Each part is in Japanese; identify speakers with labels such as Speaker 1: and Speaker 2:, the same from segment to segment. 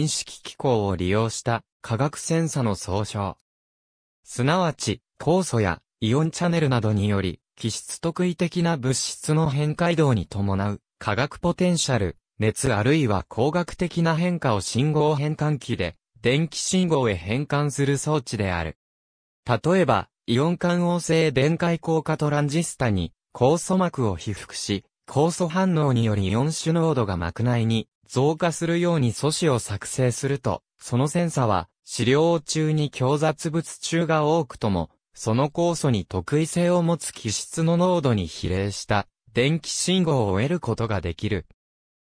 Speaker 1: 認識機構を利用した化学センサの総称。すなわち、酵素やイオンチャネルなどにより、気質特異的な物質の変化移動に伴う化学ポテンシャル、熱あるいは光学的な変化を信号変換器で、電気信号へ変換する装置である。例えば、イオン感応性電解効果トランジスタに、酵素膜を被覆し、酵素反応によりイオン種濃度が膜内に増加するように素子を作成すると、そのセンサは、資料中に強雑物中が多くとも、その酵素に特異性を持つ基質の濃度に比例した電気信号を得ることができる。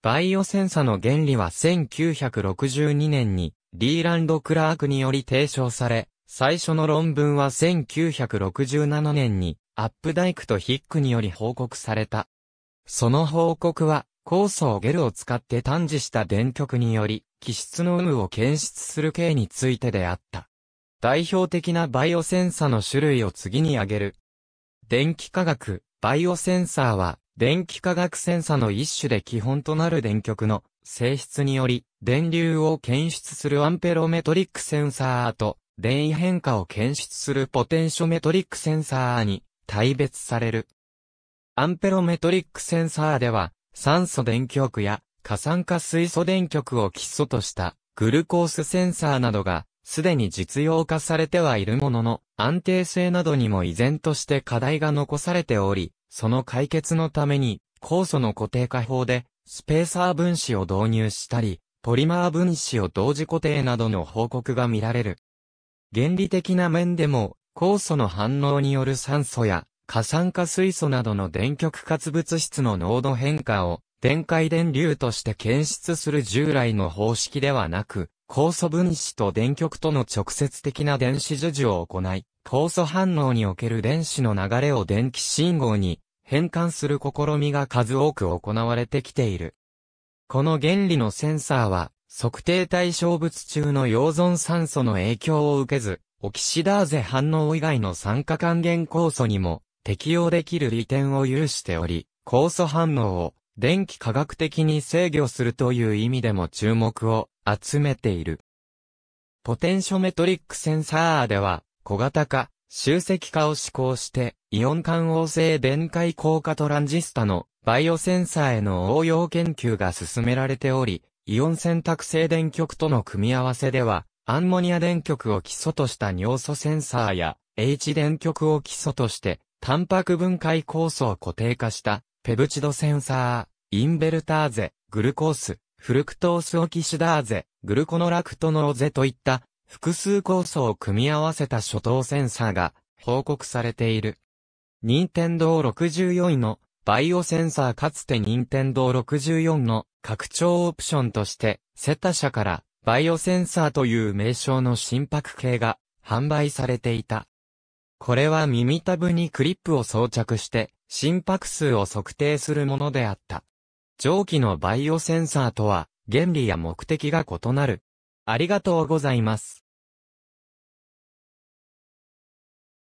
Speaker 1: バイオセンサの原理は1962年にリーランド・クラークにより提唱され、最初の論文は1967年にアップダイクとヒックにより報告された。その報告は酵素ゲルを使って探知した電極により、気質の有無を検出する系についてであった。代表的なバイオセンサの種類を次に挙げる。電気化学、バイオセンサーは、電気化学センサの一種で基本となる電極の性質により、電流を検出するアンペロメトリックセンサーと、電位変化を検出するポテンショメトリックセンサーに、大別される。アンペロメトリックセンサーでは、酸素電極や過酸化水素電極を基礎としたグルコースセンサーなどがすでに実用化されてはいるものの安定性などにも依然として課題が残されており、その解決のために酵素の固定化法でスペーサー分子を導入したり、ポリマー分子を同時固定などの報告が見られる。原理的な面でも酵素の反応による酸素や過酸化水素などの電極活物質の濃度変化を電解電流として検出する従来の方式ではなく、酵素分子と電極との直接的な電子授受を行い、酵素反応における電子の流れを電気信号に変換する試みが数多く行われてきている。この原理のセンサーは、測定対象物中の溶存酸素の影響を受けず、オキシダーゼ反応以外の酸化還元酵素にも適用できる利点を有しており、酵素反応を電気科学的に制御するという意味でも注目を集めている。ポテンショメトリックセンサーでは、小型化、集積化を試行して、イオン感応性電解効果トランジスタのバイオセンサーへの応用研究が進められており、イオン選択性電極との組み合わせでは、アンモニア電極を基礎とした尿素センサーや、H 電極を基礎として、タンパク分解酵素を固定化した、ペブチドセンサー、インベルターゼ、グルコース、フルクトースオキシダーゼ、グルコノラクトノロゼといった複数酵素を組み合わせた初等センサーが報告されている。任天堂64のバイオセンサーかつて任天堂64の拡張オプションとして、セタ社からバイオセンサーという名称の心拍計が販売されていた。これは耳たぶにクリップを装着して、心拍数を測定するものであった。蒸気のバイオセンサーとは、原理や目的が異なる。ありがとうございます。